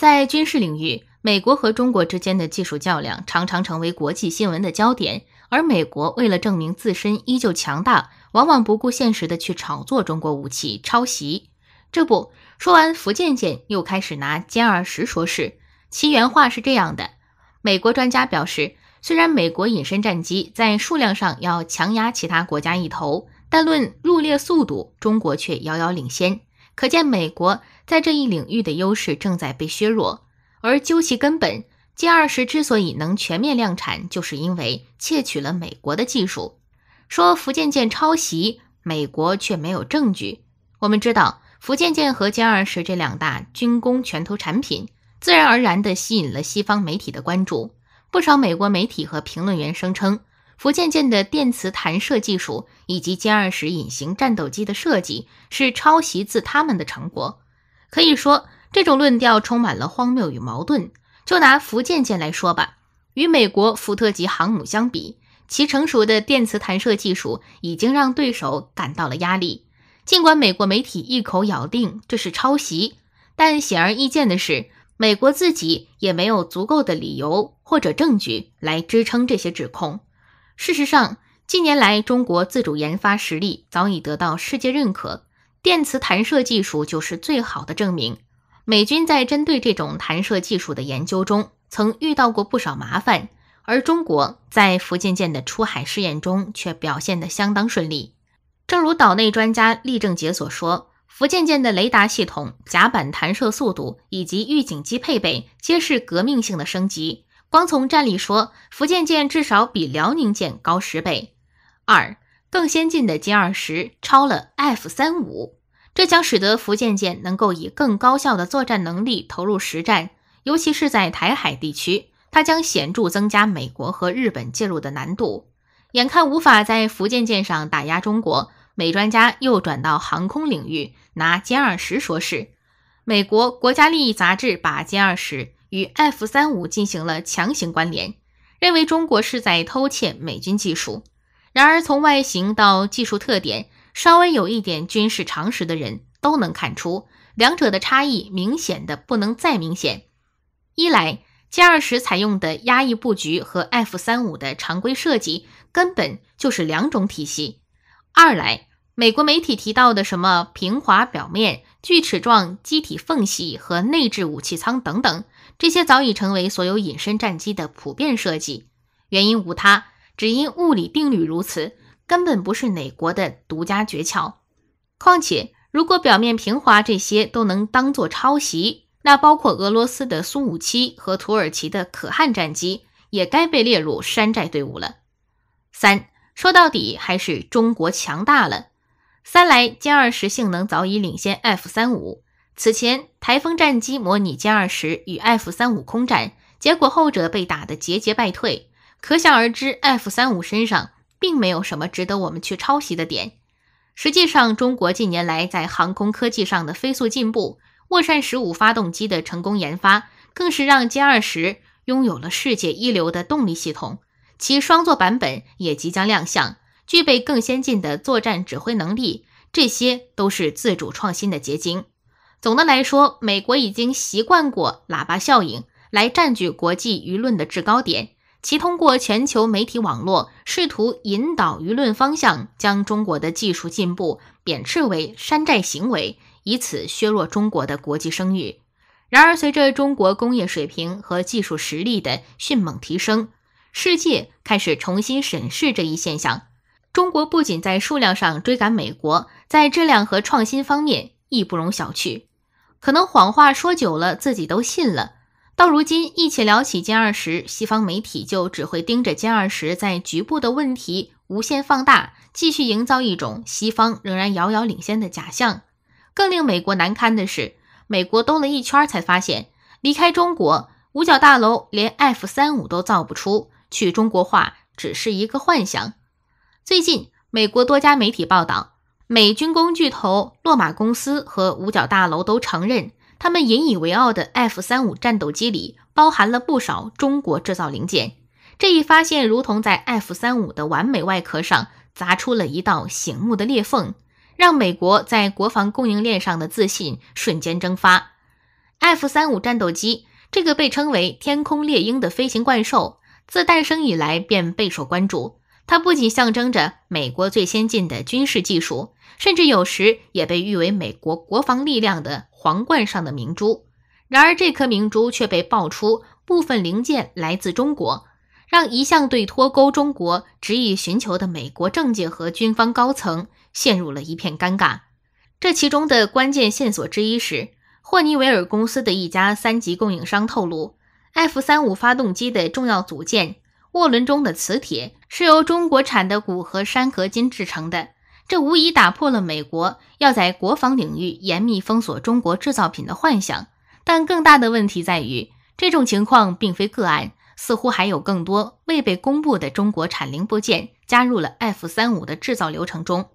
在军事领域，美国和中国之间的技术较量常常成为国际新闻的焦点。而美国为了证明自身依旧强大，往往不顾现实的去炒作中国武器抄袭。这不说完，福建舰又开始拿歼二十说事。其原话是这样的：美国专家表示，虽然美国隐身战机在数量上要强压其他国家一头，但论入列速度，中国却遥遥领先。可见，美国在这一领域的优势正在被削弱。而究其根本，歼二十之所以能全面量产，就是因为窃取了美国的技术。说福建舰抄袭美国，却没有证据。我们知道，福建舰和歼二十这两大军工拳头产品，自然而然地吸引了西方媒体的关注。不少美国媒体和评论员声称。福建舰的电磁弹射技术以及歼二十隐形战斗机的设计是抄袭自他们的成果，可以说这种论调充满了荒谬与矛盾。就拿福建舰来说吧，与美国福特级航母相比，其成熟的电磁弹射技术已经让对手感到了压力。尽管美国媒体一口咬定这是抄袭，但显而易见的是，美国自己也没有足够的理由或者证据来支撑这些指控。事实上，近年来中国自主研发实力早已得到世界认可，电磁弹射技术就是最好的证明。美军在针对这种弹射技术的研究中，曾遇到过不少麻烦，而中国在福建舰的出海试验中却表现得相当顺利。正如岛内专家厉正杰所说，福建舰的雷达系统、甲板弹射速度以及预警机配备，皆是革命性的升级。光从战力说，福建舰至少比辽宁舰高十倍。二，更先进的歼二十超了 F 三五，这将使得福建舰能够以更高效的作战能力投入实战，尤其是在台海地区，它将显著增加美国和日本介入的难度。眼看无法在福建舰上打压中国，美专家又转到航空领域拿歼二十说事。美国《国家利益》杂志把歼二十。与 F 三五进行了强行关联，认为中国是在偷窃美军技术。然而，从外形到技术特点，稍微有一点军事常识的人都能看出，两者的差异明显的不能再明显。一来，歼二十采用的压抑布局和 F 三五的常规设计根本就是两种体系；二来，美国媒体提到的什么平滑表面、锯齿状机体缝隙和内置武器舱等等，这些早已成为所有隐身战机的普遍设计。原因无他，只因物理定律如此，根本不是哪国的独家诀窍。况且，如果表面平滑这些都能当做抄袭，那包括俄罗斯的苏五七和土耳其的可汗战机也该被列入山寨队伍了。三说到底还是中国强大了。三来，歼二十性能早已领先 F 三五。此前，台风战机模拟歼二十与 F 三五空战，结果后者被打得节节败退，可想而知，F 三五身上并没有什么值得我们去抄袭的点。实际上，中国近年来在航空科技上的飞速进步，涡扇十五发动机的成功研发，更是让歼二十拥有了世界一流的动力系统，其双座版本也即将亮相。具备更先进的作战指挥能力，这些都是自主创新的结晶。总的来说，美国已经习惯过“喇叭效应”来占据国际舆论的制高点，其通过全球媒体网络试图引导舆论方向，将中国的技术进步贬斥为山寨行为，以此削弱中国的国际声誉。然而，随着中国工业水平和技术实力的迅猛提升，世界开始重新审视这一现象。中国不仅在数量上追赶美国，在质量和创新方面亦不容小觑。可能谎话说久了，自己都信了。到如今一起聊起歼二十，西方媒体就只会盯着歼二十在局部的问题无限放大，继续营造一种西方仍然遥遥领先的假象。更令美国难堪的是，美国兜了一圈才发现，离开中国，五角大楼连 F 三五都造不出，去中国化只是一个幻想。最近，美国多家媒体报道，美军工巨头洛马公司和五角大楼都承认，他们引以为傲的 F 三五战斗机里包含了不少中国制造零件。这一发现如同在 F 三五的完美外壳上砸出了一道醒目的裂缝，让美国在国防供应链上的自信瞬间蒸发。F 三五战斗机这个被称为“天空猎鹰”的飞行怪兽，自诞生以来便备受关注。它不仅象征着美国最先进的军事技术，甚至有时也被誉为美国国防力量的皇冠上的明珠。然而，这颗明珠却被爆出部分零件来自中国，让一向对脱钩中国执意寻求的美国政界和军方高层陷入了一片尴尬。这其中的关键线索之一是，霍尼韦尔公司的一家三级供应商透露，F-35 发动机的重要组件。涡轮中的磁铁是由中国产的钴和山合金制成的，这无疑打破了美国要在国防领域严密封锁中国制造品的幻想。但更大的问题在于，这种情况并非个案，似乎还有更多未被公布的中国产零部件加入了 F-35 的制造流程中。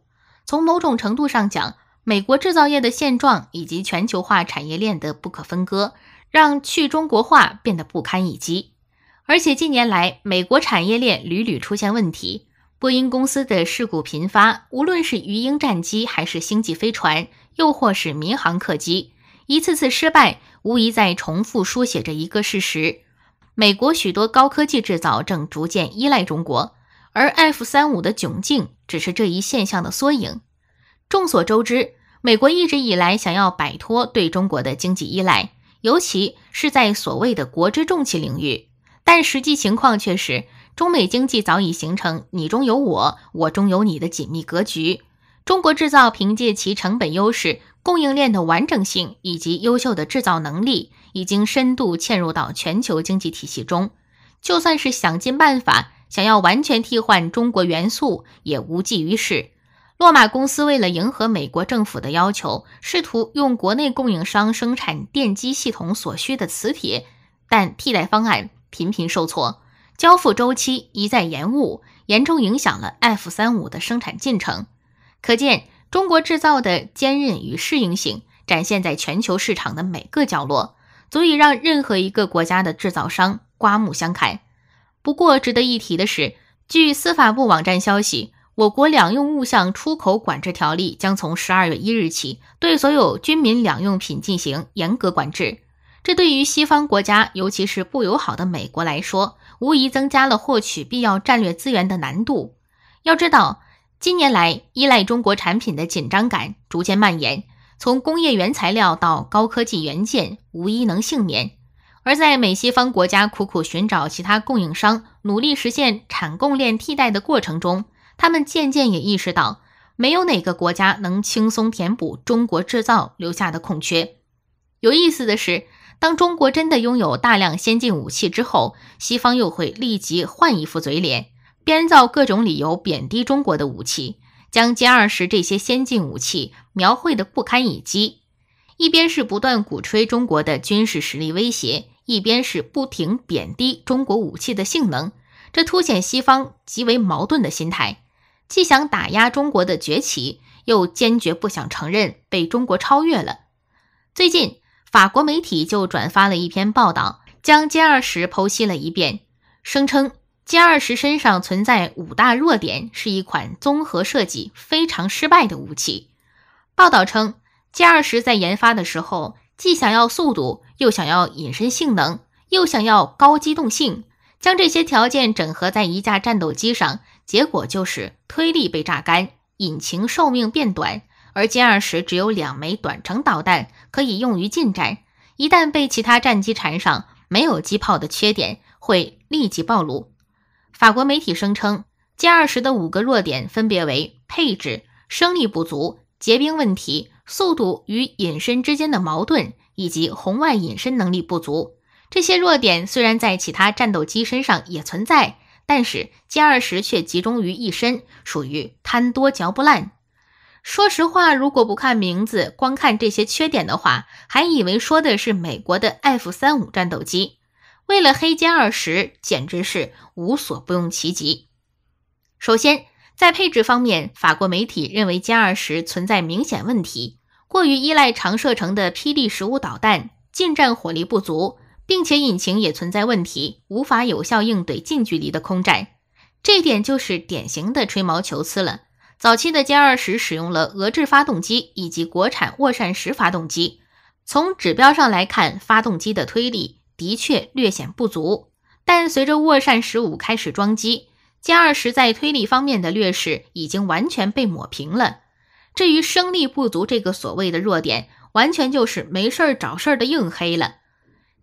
从某种程度上讲，美国制造业的现状以及全球化产业链的不可分割，让去中国化变得不堪一击。而且近年来，美国产业链屡屡出现问题，波音公司的事故频发，无论是鱼鹰战机，还是星际飞船，又或是民航客机，一次次失败，无疑在重复书写着一个事实：美国许多高科技制造正逐渐依赖中国。而 F 三五的窘境只是这一现象的缩影。众所周知，美国一直以来想要摆脱对中国的经济依赖，尤其是在所谓的国之重器领域。但实际情况却是，中美经济早已形成你中有我，我中有你的紧密格局。中国制造凭借其成本优势、供应链的完整性以及优秀的制造能力，已经深度嵌入到全球经济体系中。就算是想尽办法想要完全替换中国元素，也无济于事。洛马公司为了迎合美国政府的要求，试图用国内供应商生产电机系统所需的磁铁，但替代方案。频频受挫，交付周期一再延误，严重影响了 F 三五的生产进程。可见，中国制造的坚韧与适应性展现在全球市场的每个角落，足以让任何一个国家的制造商刮目相看。不过，值得一提的是，据司法部网站消息，我国两用物项出口管制条例将从十二月一日起，对所有军民两用品进行严格管制。这对于西方国家，尤其是不友好的美国来说，无疑增加了获取必要战略资源的难度。要知道，近年来依赖中国产品的紧张感逐渐蔓延，从工业原材料到高科技元件，无一能幸免。而在美西方国家苦苦寻找其他供应商，努力实现产供链替代的过程中，他们渐渐也意识到，没有哪个国家能轻松填补中国制造留下的空缺。有意思的是。当中国真的拥有大量先进武器之后，西方又会立即换一副嘴脸，编造各种理由贬低中国的武器，将歼二十这些先进武器描绘的不堪一击。一边是不断鼓吹中国的军事实力威胁，一边是不停贬低中国武器的性能，这凸显西方极为矛盾的心态：既想打压中国的崛起，又坚决不想承认被中国超越了。最近。法国媒体就转发了一篇报道，将歼二十剖析了一遍，声称歼二十身上存在五大弱点，是一款综合设计非常失败的武器。报道称，歼二十在研发的时候，既想要速度，又想要隐身性能，又想要高机动性，将这些条件整合在一架战斗机上，结果就是推力被榨干，引擎寿命变短。而歼二十只有两枚短程导弹可以用于近战，一旦被其他战机缠上，没有机炮的缺点会立即暴露。法国媒体声称，歼二十的五个弱点分别为配置、升力不足、结冰问题、速度与隐身之间的矛盾，以及红外隐身能力不足。这些弱点虽然在其他战斗机身上也存在，但是歼二十却集中于一身，属于贪多嚼不烂。说实话，如果不看名字，光看这些缺点的话，还以为说的是美国的 F-35 战斗机。为了黑歼二十，简直是无所不用其极。首先，在配置方面，法国媒体认为歼二十存在明显问题，过于依赖长射程的霹雳十五导弹，近战火力不足，并且引擎也存在问题，无法有效应对近距离的空战。这点就是典型的吹毛求疵了。早期的歼二十使用了俄制发动机以及国产涡扇十发动机，从指标上来看，发动机的推力的确略显不足。但随着涡扇十五开始装机，歼二十在推力方面的劣势已经完全被抹平了。至于升力不足这个所谓的弱点，完全就是没事儿找事儿的硬黑了。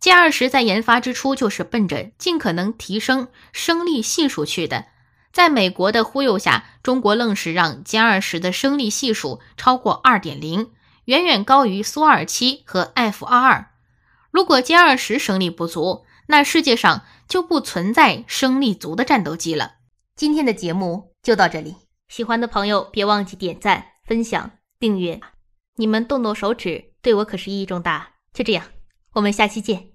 歼二十在研发之初就是奔着尽可能提升升力系数去的。在美国的忽悠下，中国愣是让歼二十的升力系数超过二点零，远远高于苏二七和 F 二二。如果歼二十升力不足，那世界上就不存在升力足的战斗机了。今天的节目就到这里，喜欢的朋友别忘记点赞、分享、订阅，你们动动手指对我可是意义重大。就这样，我们下期见。